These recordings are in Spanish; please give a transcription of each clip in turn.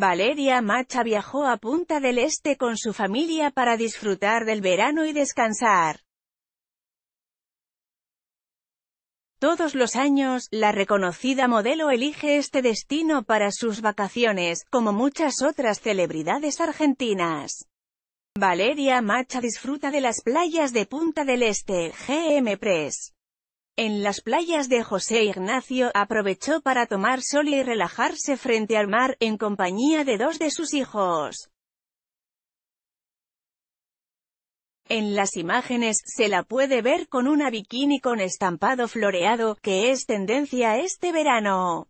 Valeria Macha viajó a Punta del Este con su familia para disfrutar del verano y descansar. Todos los años, la reconocida modelo elige este destino para sus vacaciones, como muchas otras celebridades argentinas. Valeria Macha disfruta de las playas de Punta del Este, GM Press. En las playas de José Ignacio, aprovechó para tomar sol y relajarse frente al mar, en compañía de dos de sus hijos. En las imágenes, se la puede ver con una bikini con estampado floreado, que es tendencia este verano.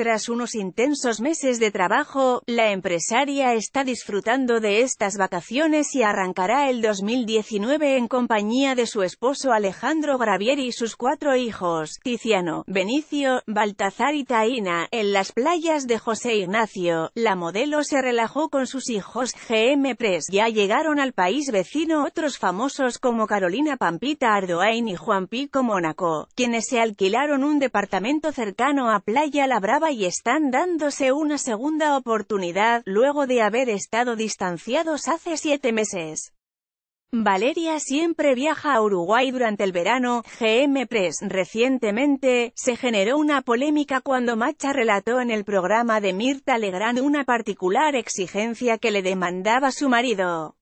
Tras unos intensos meses de trabajo, la empresaria está disfrutando de estas vacaciones y arrancará el 2019 en compañía de su esposo Alejandro Gravier y sus cuatro hijos, Tiziano, Benicio, Baltazar y Taina, en las playas de José Ignacio. La modelo se relajó con sus hijos GM Press. Ya llegaron al país vecino otros famosos como Carolina Pampita Ardoain y Juan Pico Mónaco, quienes se alquilaron un departamento cercano a Playa La Brava y están dándose una segunda oportunidad, luego de haber estado distanciados hace siete meses. Valeria siempre viaja a Uruguay durante el verano, GM Press. Recientemente, se generó una polémica cuando Macha relató en el programa de Mirta Legrand una particular exigencia que le demandaba su marido.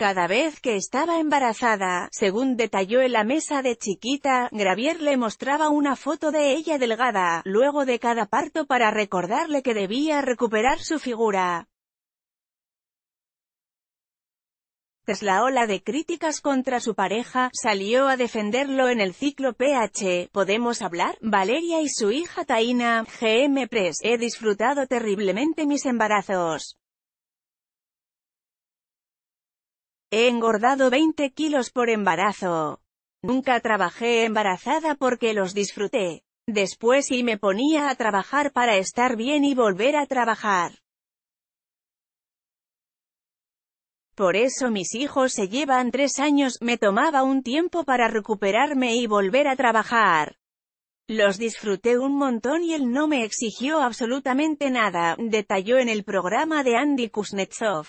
Cada vez que estaba embarazada, según detalló en la mesa de chiquita, Gravier le mostraba una foto de ella delgada, luego de cada parto para recordarle que debía recuperar su figura. Tras la ola de críticas contra su pareja, salió a defenderlo en el ciclo PH, Podemos Hablar, Valeria y su hija Taina, GM Press, he disfrutado terriblemente mis embarazos. He engordado 20 kilos por embarazo. Nunca trabajé embarazada porque los disfruté. Después y me ponía a trabajar para estar bien y volver a trabajar. Por eso mis hijos se llevan tres años, me tomaba un tiempo para recuperarme y volver a trabajar. Los disfruté un montón y él no me exigió absolutamente nada, detalló en el programa de Andy Kuznetsov.